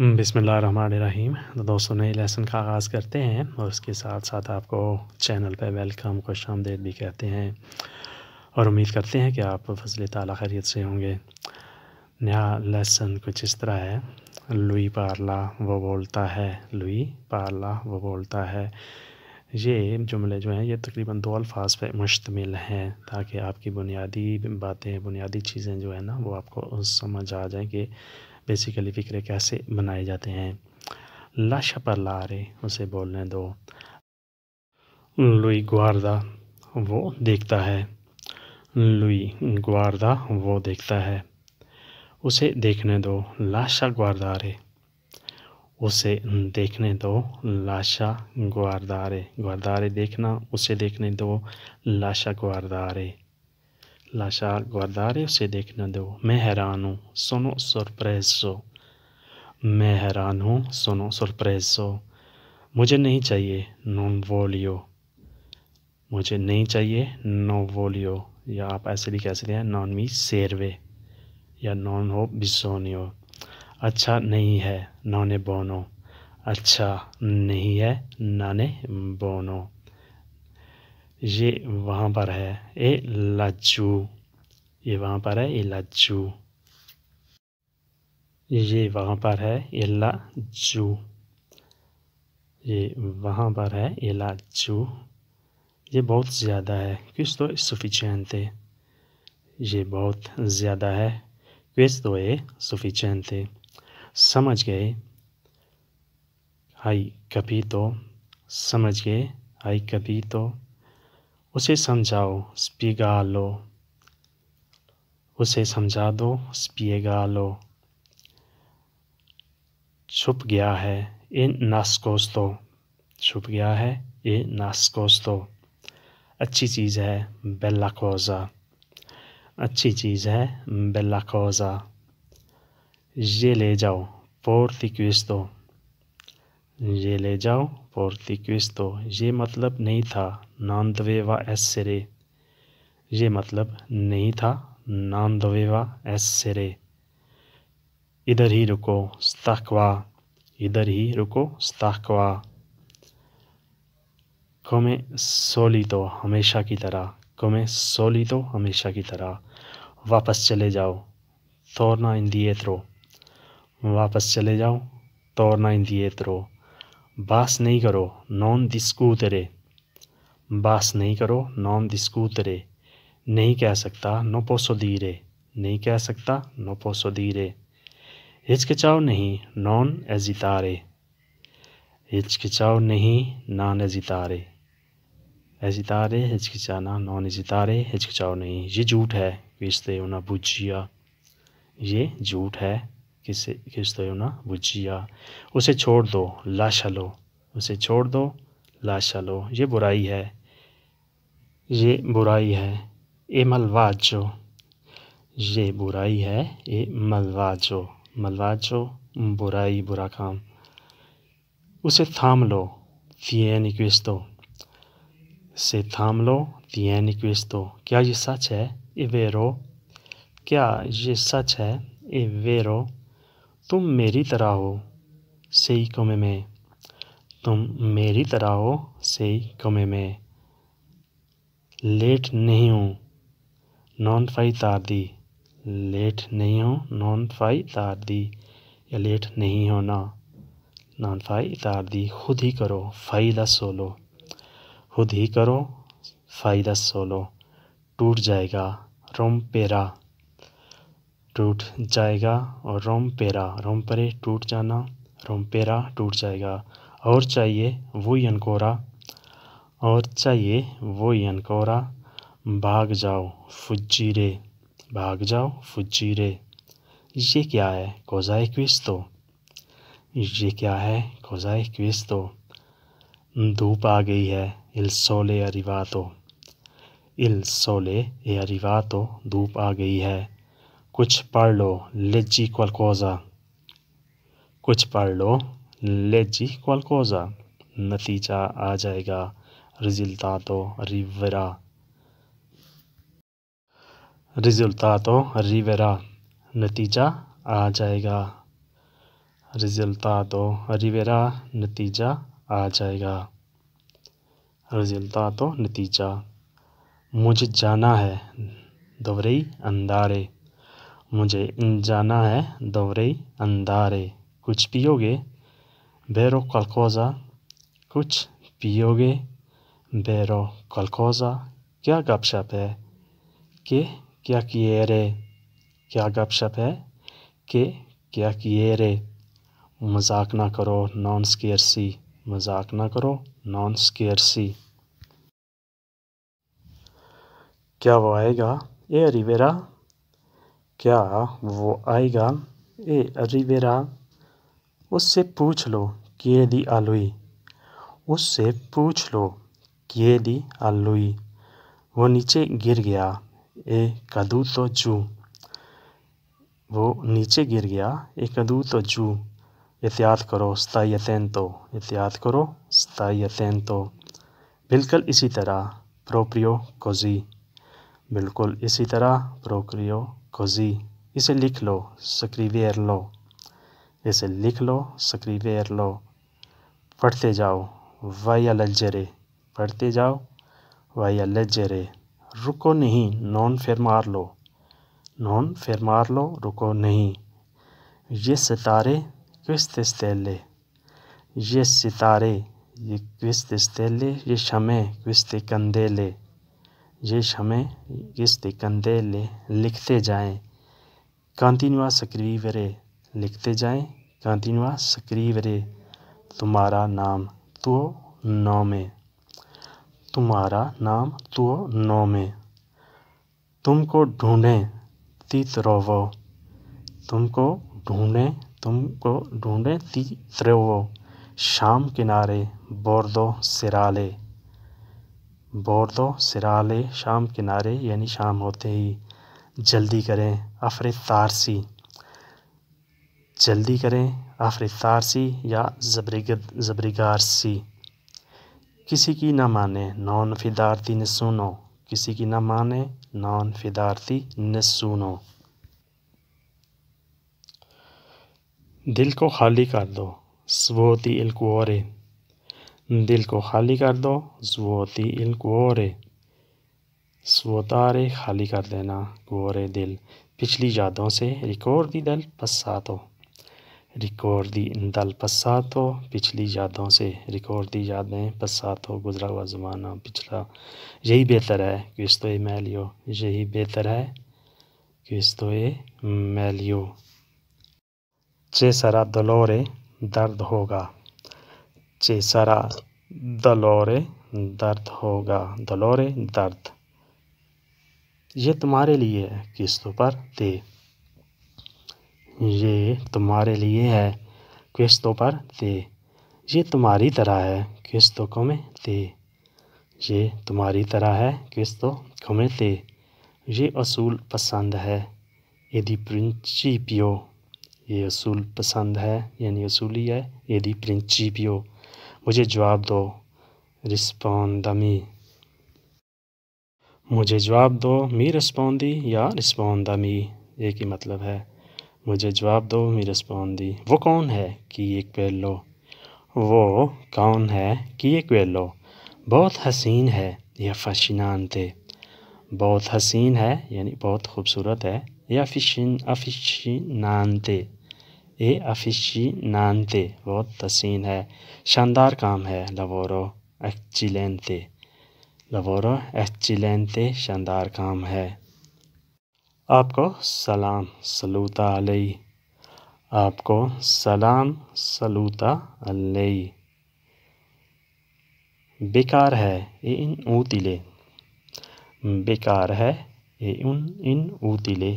हम्म, बिसमीम तो दोस्तों नए लेसन का आगाज़ करते हैं और उसके साथ साथ आपको चैनल पर वेलकम खुश आमदेद भी कहते हैं और उम्मीद करते हैं कि आप फजल तला खैरियत से होंगे नया लेसन कुछ इस तरह है लुई पार्ला वो बोलता है लुई पार्ला वो बोलता है ये जुमले जो हैं ये तकरीबन दो अल्फाज पर मुश्तमिल हैं ताकि आपकी बुनियादी बातें बुनियादी चीज़ें जो है ना वो आपको समझ आ जाएँ कि बेसिकली फ़िक्रे कैसे बनाए जाते हैं लाश पर ला रहे उसे बोलने दो लुई ग्वारदा वो देखता है लुई ग्वारदा वो देखता है उसे देखने दो लाशा ग्वारदारे उसे देखने दो लाशा ग्वारदारे ग्वारदारे देखना उसे देखने दो लाशा ग्वारदारे lasciar guardare o se देखने दो मैं हैरान हूँ सुनो सरप्रेजो मैं हैरान हूँ सुनो सरप्रेजो मुझे नहीं चाहिए नॉन वोलियो मुझे नहीं चाहिए नो वोलियो या आप ऐसे भी कह सकते हैं नॉन मी सेरवे या नॉन हो बिसोनियो अच्छा नहीं है नॉने बोनो अच्छा नहीं है नाने बोनो ये वहाँ पर है ए लज्जू ये वहाँ पर है ए लज्जू ये वहाँ पर है ए लज्जू ये वहाँ पर है ए लज्जू ये बहुत ज़्यादा है किस तो सुफिशेंट ये बहुत ज़्यादा है किस तो ए सुफिशेंट समझ गए हाई कभी तो समझ गए हाई कभी तो उसे समझाओ स्पीगा लो उसे समझा दो स्पीगा लो छुप गया है ए नास्कोस्तो छुप गया है ए नास्कोस्तो अच्छी चीज़ है बेला कोज़ा अच्छी चीज़ है बेला कोज़ा ये ले जाओ पोर्तिक्वेस्तो ये ले जाओ तो ये मतलब नहीं था नानदवेवा एस सिरे ये मतलब नहीं था नानदवेवा एस सिरे इधर ही रुको स्ताखवा इधर ही रुको स्ताखवा कमे सोली तो हमेशा की तरह कमे सोली तो हमेशा की तरह वापस चले जाओ तोरना इन दिए वापस चले जाओ तोरना इन दिए बास नहीं करो नॉन दिस्कूतरे बास नहीं करो नॉन दिस्कूतरे नहीं कह सकता नो पोसो धीरे नहीं कह सकता नो पोसो धीरे हिचकिचाओ नहीं नॉन एजितारे हिचकिचाओ नहीं नॉन एजितारे एजितारे हिचकिचाना नॉन एजितारे हिचकिचाओ नहीं ये झूठ है किसते उन्हें बुझिया ये झूठ है किसे किस तो ना बुझिया उसे छोड़ दो लाशा लो उसे छोड़ दो लाशा लो ये बुराई है ये बुराई है ए मलवाचो ये बुराई है ए मलवाचो मलवाचो बुराई बुरा काम उसे थाम लो फियन से थाम लो फियन क्विस्तो क्या ये सच है ए वेरो क्या ये सच है ए वेरो तुम मेरी तरह हो सही कमे में तुम मेरी तरह हो सही कमे में लेट नहीं हूँ नॉन फाई तार दी लेट नहीं हो नॉन फाई तार दी या लेट नहीं होना नॉन फाई तार दी खुद ही करो फाई दस सोलो खुद ही करो फाई दस सोलो टूट जाएगा रोम पेरा टूट जाएगा और रोमपेरा रोमपरे टूट जाना रोमपेरा टूट जाएगा और चाहिए वो यनकोरा और चाहिए वो यनकोरा भाग जाओ रे भाग जाओ रे ये क्या है कोज़ा क्विज तो ये क्या है कोजा क्विज तो धूप आ गई है इल सोले अरिवा तो इल सोले ए अरिवा तो धूप आ गई है कुछ पढ़ लो लेजी क्वालकोजा कुछ पढ़ लो लेजी क्वालकोजा नतीजा आ जाएगा रिजल्टा तो रिवेरा रिजल्टा तो रिवेरा नतीजा आ जाएगा रिजल्टा तो रिवेरा नतीजा आ जाएगा रिजल्टा तो नतीजा मुझे जाना है दोबरे अंदारे मुझे जाना है दौरे अंदारे कुछ पियोगे बेरो कलकोज़ा कुछ पियोगे बेरो कलकोज़ा क्या गपशप है के क्या किए रे क्या गपशप है के क्या किए रे मजाक ना करो नॉन सी मजाक ना करो नॉन सी क्या वो आएगा ए रिवेरा क्या वो आएगा ए अरिवेरा उससे पूछ लो किए दी आलुई उससे पूछ लो किए दी आलुई वो नीचे गिर गया ए कदू तो जू वो नीचे गिर गया ए कदू तो जू एहतियात करो स्तायतन तो एहतियात करो स्तायतन तो बिल्कुल इसी तरह प्रोप्रियो कोजी बिल्कुल इसी तरह प्रोक्रियो così. Dice lichlo, scriverlo. जैसे लिख लो सक्रीवेयर लो पढ़ते जाओ वाया लज्जरे पढ़ते जाओ वाया लज्जरे रुको नहीं नॉन फिर मार लो नॉन फिर मार लो रुको नहीं ये सितारे किस तिस्तेले ये सितारे ये किस तिस्तेले ये शमें किस कंदेले ये ले लिखते likhte jaएं continua scrivere लिखते जाएं continua scrivere तुम्हारा नाम तो नौ में तुम्हारा नाम तो नौ में तुमको ढूंढें तीत रोवो तुमको ढूंढें तुमको ढूंढें ती त्रेवो शाम किनारे बोर्दो सिराले बोर्दो सिराले शाम किनारे यानी शाम होते ही जल्दी करें आफर तारसी जल्दी करें आफर तारसी या जबरीगद जबरीगारसी किसी की ना माने नॉन फिदारती न सुनो किसी की ना माने नॉन फिदारती न सुनो दिल को खाली कर दो स्वोती इल्कुरे दिल को खाली कर दो जोती इल कुोरे स्वतारे खाली कर देना गोरे दिल पिछली यादों से रिकॉर्ड दी दल तो रिकॉर्ड दी दल तो पिछली यादों से रिकॉर्ड दी यादें तो गुजरा हुआ ज़माना पिछला यही बेहतर है कि तो ये मैलियो यही बेहतर है कि तो ये मैलियो चे सरा दलोरे दर्द होगा चेसरा दलोरे दर्द होगा दलोरे दर्द ये तुम्हारे लिए है किस्तों पर दे ये तुम्हारे लिए है किस्तों पर दे ये तुम्हारी तरह है किस्तों को में दे ये तुम्हारी तरह है किस्तों को में दे ये असूल पसंद है यदि प्रिंसिपियो ये असूल पसंद है यानी असूली है यदि प्रिंसिपियो मुझे जवाब दो रिस्पॉन्द मी मुझे जवाब दो मी रिस्पॉन्दी या रिस्पॉन्द मी एक ही मतलब है मुझे जवाब दो मी रिस्पॉन्दी वो कौन है कि एक पेलो वो कौन है कि एक वेलो बहुत हसीन है या फशिनान थे बहुत हसीन है यानी बहुत खूबसूरत है या फिशिन थे ए नानते बहुत तसीन है शानदार काम है लवोरो एक्चिलेंते लवोरो एक्चिलेंते शानदार काम है आपको सलाम सलूता अलई आपको सलाम सलूता अलई बेकार है ये इन ऊतिले बेकार है ये उन इन ऊतिले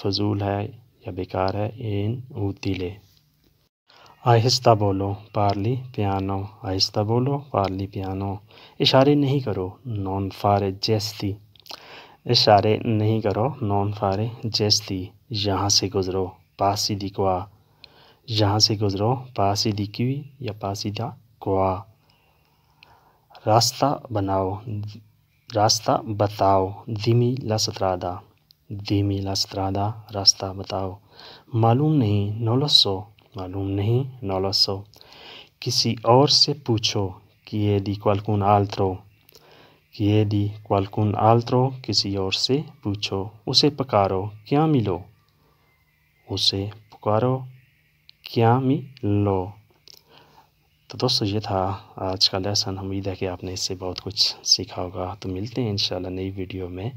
फजूल है या बेकार है एन ऊतीले आहिस्ता बोलो पार्ली पियानो आहिस्ता बोलो पार्ली पियानो इशारे नहीं करो नॉन फारे जैस्ती इशारे नहीं करो नॉन फारे जैस्ती यहाँ से गुज़रो पासी कुआ यहाँ से गुज़रो पासी दिकवी या पासी दिकवा रास्ता बनाओ रास्ता बताओ धीमी दा जेमी लास्त्रादा रास्ता बताओ मालूम नहीं नौलस सौ मालूम नहीं नौलस सौ किसी और से पूछो कि ये दी क्वालकुन आल्त्रो ये दी क्वालकुन आल्त्रो किसी और से पूछो उसे पकारो क्या मिलो उसे पुकारो क्या मिलो तो दोस्तों ये था आज का लेसन उम्मीद है कि आपने इससे बहुत कुछ सीखा होगा तो मिलते हैं इंशाल्लाह नई वीडियो में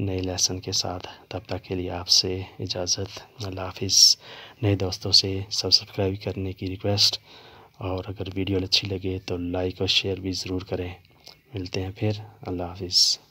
नए लेसन के साथ तब तक के लिए आपसे इजाज़त अल्लाह हाफिज़ नए दोस्तों से सब्सक्राइब करने की रिक्वेस्ट और अगर वीडियो अच्छी लगे तो लाइक और शेयर भी ज़रूर करें मिलते हैं फिर अल्लाह हाफिज़